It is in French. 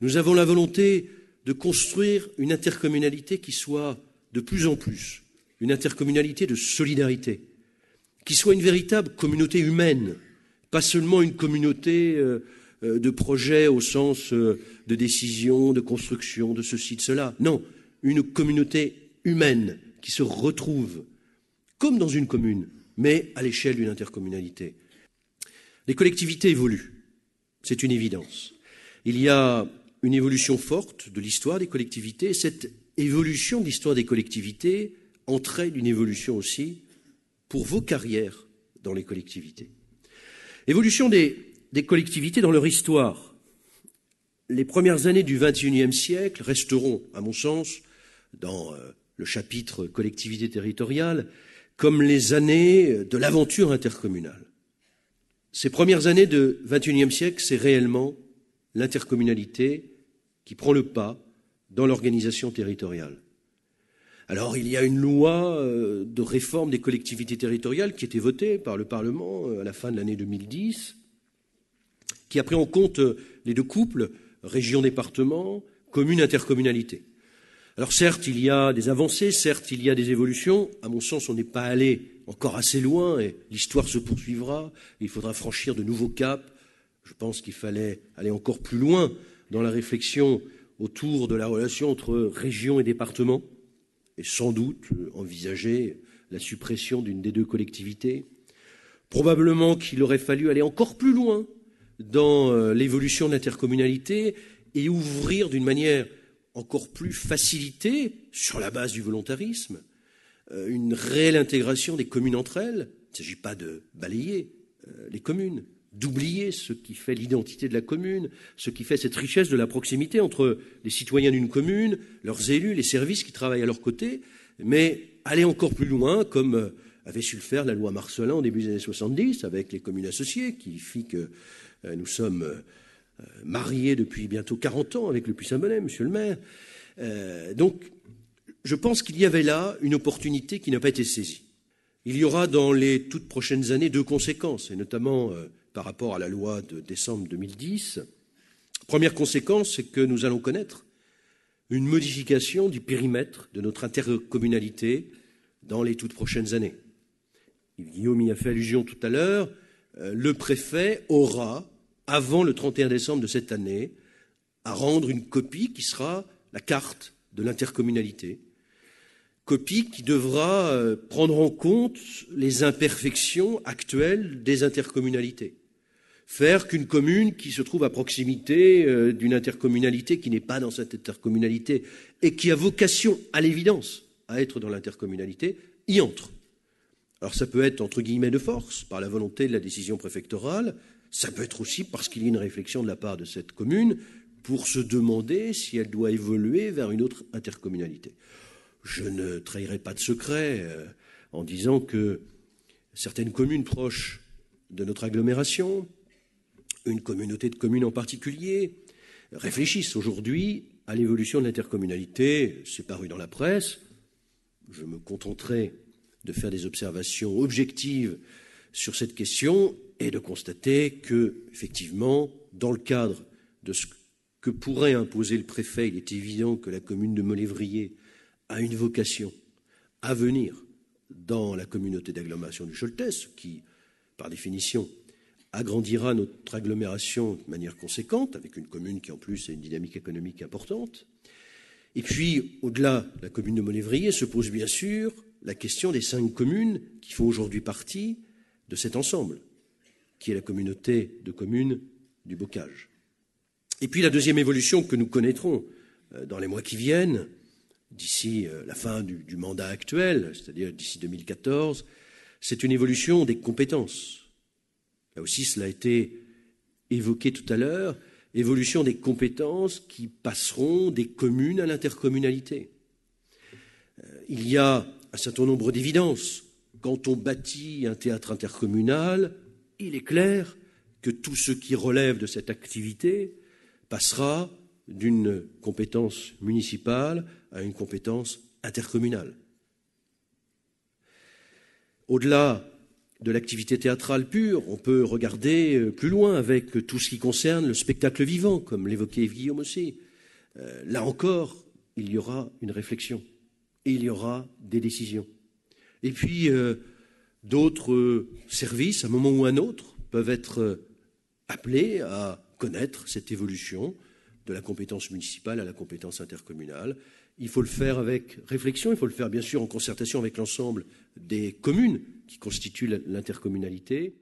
Nous avons la volonté de construire une intercommunalité qui soit de plus en plus une intercommunalité de solidarité, qui soit une véritable communauté humaine, pas seulement une communauté euh, euh, de projets au sens euh, de décision, de construction, de ceci, de cela. Non, une communauté humaine qui se retrouve, comme dans une commune, mais à l'échelle d'une intercommunalité. Les collectivités évoluent, c'est une évidence. Il y a une évolution forte de l'histoire des collectivités. cette évolution de l'histoire des collectivités entraîne une évolution aussi pour vos carrières dans les collectivités. Évolution des, collectivités dans leur histoire. Les premières années du XXIe siècle resteront, à mon sens, dans euh, le chapitre collectivité territoriale, comme les années de l'aventure intercommunale. Ces premières années du XXIe siècle, c'est réellement l'intercommunalité qui prend le pas dans l'organisation territoriale. Alors il y a une loi euh, de réforme des collectivités territoriales qui a été votée par le Parlement euh, à la fin de l'année 2010, qui a pris en compte euh, les deux couples, région-département, commune-intercommunalité. Alors certes, il y a des avancées, certes, il y a des évolutions. À mon sens, on n'est pas allé encore assez loin et l'histoire se poursuivra. Il faudra franchir de nouveaux caps je pense qu'il fallait aller encore plus loin dans la réflexion autour de la relation entre région et département, et sans doute envisager la suppression d'une des deux collectivités. Probablement qu'il aurait fallu aller encore plus loin dans euh, l'évolution de l'intercommunalité et ouvrir d'une manière encore plus facilitée, sur la base du volontarisme, euh, une réelle intégration des communes entre elles. Il ne s'agit pas de balayer euh, les communes, d'oublier ce qui fait l'identité de la commune, ce qui fait cette richesse de la proximité entre les citoyens d'une commune, leurs élus, les services qui travaillent à leur côté, mais aller encore plus loin, comme avait su le faire la loi Marcelin au début des années 70, avec les communes associées, qui fit que euh, nous sommes euh, mariés depuis bientôt 40 ans avec le Puy-Saint-Bonnet, monsieur le maire. Euh, donc, je pense qu'il y avait là une opportunité qui n'a pas été saisie. Il y aura dans les toutes prochaines années deux conséquences, et notamment par rapport à la loi de décembre 2010. Première conséquence, c'est que nous allons connaître une modification du périmètre de notre intercommunalité dans les toutes prochaines années. Guillaume y a fait allusion tout à l'heure. Euh, le préfet aura, avant le 31 décembre de cette année, à rendre une copie qui sera la carte de l'intercommunalité, copie qui devra euh, prendre en compte les imperfections actuelles des intercommunalités faire qu'une commune qui se trouve à proximité euh, d'une intercommunalité qui n'est pas dans cette intercommunalité et qui a vocation, à l'évidence, à être dans l'intercommunalité, y entre. Alors ça peut être entre guillemets de force, par la volonté de la décision préfectorale, ça peut être aussi parce qu'il y a une réflexion de la part de cette commune pour se demander si elle doit évoluer vers une autre intercommunalité. Je ne trahirai pas de secret euh, en disant que certaines communes proches de notre agglomération, une communauté de communes en particulier, réfléchissent aujourd'hui à l'évolution de l'intercommunalité. C'est paru dans la presse. Je me contenterai de faire des observations objectives sur cette question et de constater que, effectivement, dans le cadre de ce que pourrait imposer le préfet, il est évident que la commune de Molévrier a une vocation à venir dans la communauté d'agglomération du Choletès, qui, par définition, agrandira notre agglomération de manière conséquente, avec une commune qui en plus a une dynamique économique importante. Et puis, au-delà de la commune de Monévrier, se pose bien sûr la question des cinq communes qui font aujourd'hui partie de cet ensemble, qui est la communauté de communes du Bocage. Et puis la deuxième évolution que nous connaîtrons euh, dans les mois qui viennent, d'ici euh, la fin du, du mandat actuel, c'est-à-dire d'ici 2014, c'est une évolution des compétences Là aussi, cela a été évoqué tout à l'heure, évolution des compétences qui passeront des communes à l'intercommunalité. Euh, il y a un certain nombre d'évidences. Quand on bâtit un théâtre intercommunal, il est clair que tout ce qui relève de cette activité passera d'une compétence municipale à une compétence intercommunale. Au-delà de l'activité théâtrale pure, on peut regarder euh, plus loin avec tout ce qui concerne le spectacle vivant, comme l'évoquait Guillaume aussi. Euh, là encore, il y aura une réflexion et il y aura des décisions. Et puis, euh, d'autres services, à un moment ou à un autre, peuvent être appelés à connaître cette évolution de la compétence municipale à la compétence intercommunale. Il faut le faire avec réflexion, il faut le faire bien sûr en concertation avec l'ensemble des communes qui constitue l'intercommunalité,